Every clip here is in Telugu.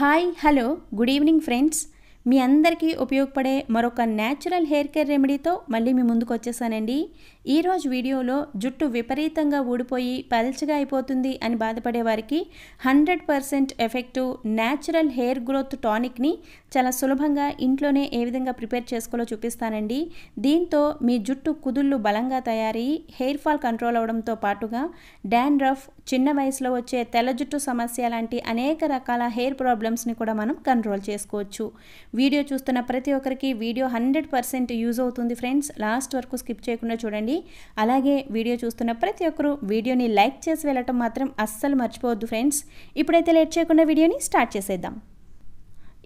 Hi, hello, good evening, friends. మీ అందరికీ ఉపయోగపడే మరొక న్యాచురల్ హెయిర్ కేర్ రెమెడీతో మళ్ళీ మీ ముందుకు వచ్చేసానండి ఈరోజు వీడియోలో జుట్టు విపరీతంగా ఊడిపోయి పల్చగా అయిపోతుంది అని బాధపడే వారికి hundred percent effective natural hair growth టానిక్ని చాలా సులభంగా ఇంట్లోనే ఏ విధంగా ప్రిపేర్ చేసుకోలో చూపిస్తానండి దీంతో మీ జుట్టు కుదుళ్ళు బలంగా తయారయ్యి హెయిర్ ఫాల్ కంట్రోల్ అవడంతో పాటుగా రఫ్ చిన్న వయసులో వచ్చే తెల్ల జుట్టు సమస్య లాంటి అనేక రకాల హెయిర్ ప్రాబ్లమ్స్ని కూడా మనం కంట్రోల్ చేసుకోవచ్చు వీడియో చూస్తున్న ప్రతి ఒక్కరికి వీడియో హండ్రెడ్ పర్సెంట్ యూజ్ అవుతుంది ఫ్రెండ్స్ లాస్ట్ వరకు స్కిప్ చేయకుండా చూడండి అలాగే వీడియో చూస్తున్న ప్రతి ఒక్కరూ వీడియోని లైక్ చేసి వెళ్ళటం మాత్రం అస్సలు మర్చిపోవద్దు ఫ్రెండ్స్ ఇప్పుడైతే లేట్ చేయకుండా వీడియోని స్టార్ట్ చేసేద్దాం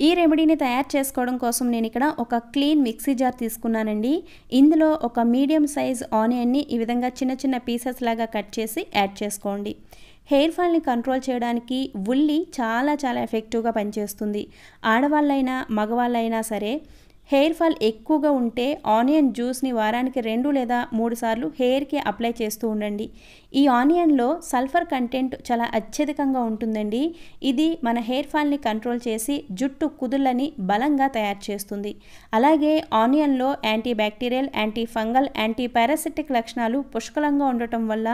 ఈ రెమెడీని తయారు చేసుకోవడం కోసం నేను ఇక్కడ ఒక క్లీన్ మిక్సీ జార్ తీసుకున్నానండి ఇందులో ఒక మీడియం సైజ్ ఆనియన్ని ఈ విధంగా చిన్న చిన్న పీసెస్ లాగా కట్ చేసి యాడ్ చేసుకోండి హెయిర్ ఫాల్ని కంట్రోల్ చేయడానికి ఉల్లి చాలా చాలా ఎఫెక్టివ్గా పనిచేస్తుంది ఆడవాళ్ళైనా మగవాళ్ళైనా సరే హెయిర్ ఫాల్ ఎక్కువగా ఉంటే ఆనియన్ జ్యూస్ని వారానికి రెండు లేదా మూడు సార్లు హెయిర్కి అప్లై చేస్తూ ఉండండి ఈ ఆనియన్లో సల్ఫర్ కంటెంట్ చాలా అత్యధికంగా ఉంటుందండి ఇది మన హెయిర్ ఫాల్ని కంట్రోల్ చేసి జుట్టు కుదుళ్ళని బలంగా తయారు చేస్తుంది అలాగే ఆనియన్లో antibacterial antifungal antiparasitic లక్షణాలు పుష్కలంగా ఉండటం వల్ల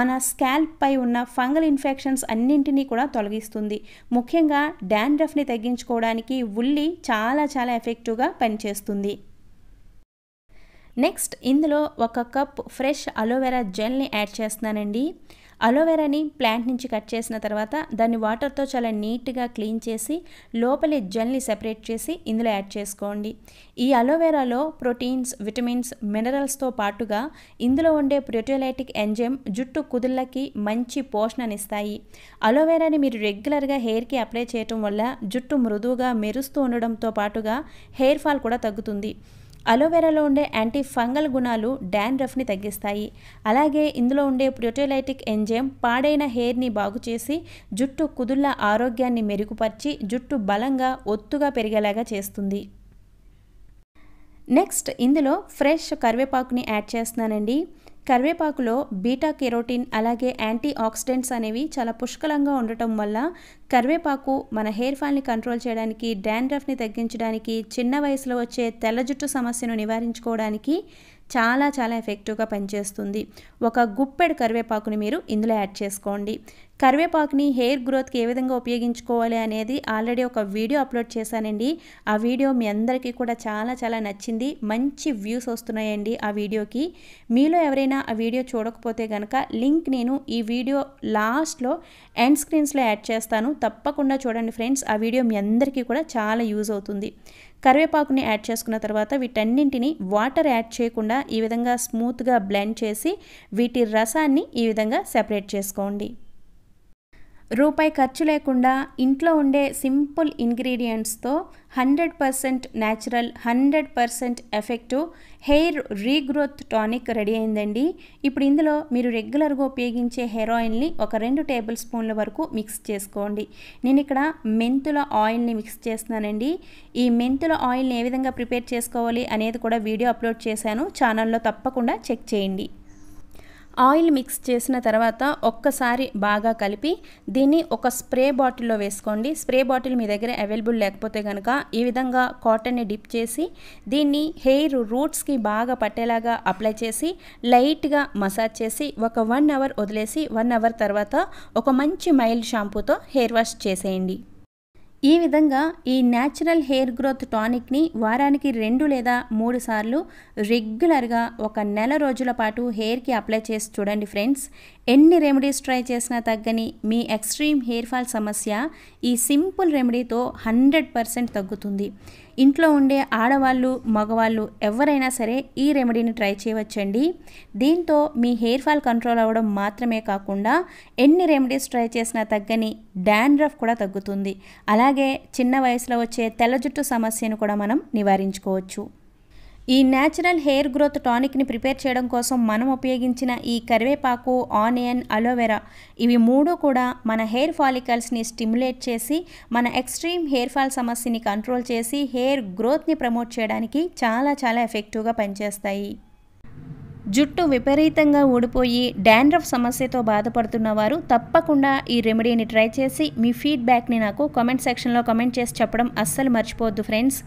మన స్కాల్ప్ పై ఉన్న ఫంగల్ ఇన్ఫెక్షన్స్ అన్నింటినీ కూడా తొలగిస్తుంది ముఖ్యంగా డాండ్రఫ్ని తగ్గించుకోవడానికి ఉల్లి చాలా చాలా ఎఫెక్టివ్గా పనిచేస్తుంది నెక్స్ట్ ఇందులో ఒక కప్ ఫ్రెష్ అలోవెరా జెల్ని యాడ్ చేస్తున్నానండి అలోవెరాని ప్లాంట్ నుంచి కట్ చేసిన తర్వాత దాన్ని వాటర్తో చాలా నీట్గా క్లీన్ చేసి లోపలి జెల్ని సెపరేట్ చేసి ఇందులో యాడ్ చేసుకోండి ఈ అలోవెరాలో ప్రోటీన్స్ విటమిన్స్ మినరల్స్తో పాటుగా ఇందులో ఉండే ప్రోటోలైటిక్ ఎంజైమ్ జుట్టు కుదుళ్ళకి మంచి పోషణనిస్తాయి అలోవెరాని మీరు రెగ్యులర్గా హెయిర్కి అప్లై చేయటం వల్ల జుట్టు మృదువుగా మెరుస్తూ ఉండడంతో పాటుగా హెయిర్ ఫాల్ కూడా తగ్గుతుంది అలోవెరాలో ఉండే యాంటీ ఫంగల్ గుణాలు డాండ్రఫ్ని తగ్గిస్తాయి అలాగే ఇందులో ఉండే ప్రోటోలైటిక్ ఎంజైమ్ పాడైన హెయిర్ని బాగు చేసి జుట్టు కుదుళ్ళ ఆరోగ్యాన్ని మెరుగుపరిచి జుట్టు బలంగా ఒత్తుగా పెరిగేలాగా చేస్తుంది నెక్స్ట్ ఇందులో ఫ్రెష్ కరివేపాకుని యాడ్ చేస్తున్నానండి కరివేపాకులో బీటా కెరోటిన్ అలాగే యాంటీ ఆక్సిడెంట్స్ అనేవి చాలా పుష్కలంగా ఉండటం వల్ల కరివేపాకు మన హెయిర్ ఫాల్ని కంట్రోల్ చేయడానికి డాండ్రఫ్ని తగ్గించడానికి చిన్న వయసులో వచ్చే తెల్ల జుట్టు సమస్యను నివారించుకోవడానికి చాలా చాలా ఎఫెక్టివ్గా పనిచేస్తుంది ఒక గుప్పెడు కరివేపాకుని మీరు ఇందులో యాడ్ చేసుకోండి కరివేపాకుని హెయిర్ గ్రోత్కి ఏ విధంగా ఉపయోగించుకోవాలి అనేది ఆల్రెడీ ఒక వీడియో అప్లోడ్ చేశానండి ఆ వీడియో మీ అందరికీ కూడా చాలా చాలా నచ్చింది మంచి వ్యూస్ వస్తున్నాయండి ఆ వీడియోకి మీలో ఎవరైనా ఆ వీడియో చూడకపోతే కనుక లింక్ నేను ఈ వీడియో లాస్ట్లో ఎండ్ స్క్రీన్స్లో యాడ్ చేస్తాను తప్పకుండా చూడండి ఫ్రెండ్స్ ఆ వీడియో మీ అందరికీ కూడా చాలా యూజ్ అవుతుంది కరివేపాకుని యాడ్ చేసుకున్న తర్వాత వీటన్నింటిని వాటర్ యాడ్ చేయకుండా ఈ విధంగా స్మూత్గా బ్లెండ్ చేసి వీటి రసాన్ని ఈ విధంగా సెపరేట్ చేసుకోండి రూపాయి ఖర్చు లేకుండా ఇంట్లో ఉండే సింపుల్ ఇంగ్రీడియంట్స్తో hundred percent natural hundred percent effective hair regrowth tonic ready అయిందండి ఇప్పుడు ఇందులో మీరు రెగ్యులర్గా ఉపయోగించే హెయిర్ ఆయిల్ని ఒక రెండు టేబుల్ స్పూన్ల వరకు మిక్స్ చేసుకోండి నేను ఇక్కడ మెంతుల ఆయిల్ని మిక్స్ చేస్తున్నానండి ఈ మెంతుల ఆయిల్ని ఏ విధంగా ప్రిపేర్ చేసుకోవాలి అనేది కూడా వీడియో అప్లోడ్ చేశాను ఛానల్లో తప్పకుండా చెక్ చేయండి ఆయిల్ మిక్స్ చేసిన తర్వాత ఒక్కసారి బాగా కలిపి దీన్ని ఒక స్ప్రే బాటిల్లో వేసుకోండి స్ప్రే బాటిల్ మీ దగ్గర అవైలబుల్ లేకపోతే కనుక ఈ విధంగా కాటన్ని డిప్ చేసి దీన్ని హెయిర్ రూట్స్కి బాగా పట్టేలాగా అప్లై చేసి లైట్గా మసాజ్ చేసి ఒక వన్ అవర్ వదిలేసి వన్ అవర్ తర్వాత ఒక మంచి మైల్డ్ షాంపూతో హెయిర్ వాష్ చేసేయండి ఈ విధంగా ఈ న్యాచురల్ హెయిర్ గ్రోత్ టానిక్ని వారానికి రెండు లేదా మూడు సార్లు రెగ్యులర్గా ఒక నెల రోజుల పాటు హెయిర్కి అప్లై చేసి చూడండి ఫ్రెండ్స్ ఎన్ని రెమెడీస్ ట్రై చేసినా తగ్గని మీ ఎక్స్ట్రీమ్ హెయిర్ ఫాల్ సమస్య ఈ సింపుల్ రెమెడీతో హండ్రెడ్ పర్సెంట్ తగ్గుతుంది ఇంట్లో ఉండే ఆడవాళ్ళు మగవాళ్ళు ఎవరైనా సరే ఈ రెమెడీని ట్రై చేయవచ్చండి దీంతో మీ హెయిర్ ఫాల్ కంట్రోల్ అవ్వడం మాత్రమే కాకుండా ఎన్ని రెమెడీస్ ట్రై చేసినా తగ్గని డాండ్రఫ్ కూడా తగ్గుతుంది అలాగే చిన్న వయసులో వచ్చే తెల్ల జుట్టు సమస్యను కూడా మనం నివారించుకోవచ్చు ఈ న్యాచురల్ హెయిర్ గ్రోత్ టానిక్ని ప్రిపేర్ చేయడం కోసం మనం ఉపయోగించిన ఈ కరివేపాకు ఆనియన్ అలోవెరా ఇవి మూడు కూడా మన హెయిర్ ఫాలికల్స్ని స్టిమ్యులేట్ చేసి మన ఎక్స్ట్రీమ్ హెయిర్ ఫాల్ సమస్యని కంట్రోల్ చేసి హెయిర్ గ్రోత్ని ప్రమోట్ చేయడానికి చాలా చాలా ఎఫెక్టివ్గా పనిచేస్తాయి జుట్టు విపరీతంగా ఊడిపోయి డాండ్రఫ్ సమస్యతో బాధపడుతున్న వారు తప్పకుండా ఈ రెమెడీని ట్రై చేసి మీ ఫీడ్బ్యాక్ని నాకు కామెంట్ సెక్షన్లో కమెంట్ చేసి చెప్పడం అస్సలు మర్చిపోవద్దు ఫ్రెండ్స్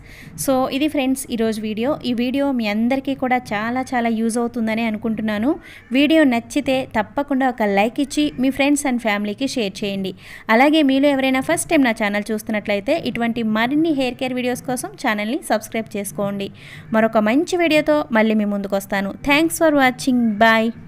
సో ఇది ఫ్రెండ్స్ ఈరోజు వీడియో ఈ వీడియో మీ అందరికీ కూడా చాలా చాలా యూజ్ అవుతుందని అనుకుంటున్నాను వీడియో నచ్చితే తప్పకుండా ఒక లైక్ ఇచ్చి మీ ఫ్రెండ్స్ అండ్ ఫ్యామిలీకి షేర్ చేయండి అలాగే మీలో ఎవరైనా ఫస్ట్ టైం నా ఛానల్ చూస్తున్నట్లయితే ఇటువంటి మరిన్ని హెయిర్ కేర్ వీడియోస్ కోసం ఛానల్ని సబ్స్క్రైబ్ చేసుకోండి మరొక మంచి వీడియోతో మళ్ళీ మీ ముందుకు వస్తాను thanks for for watching bye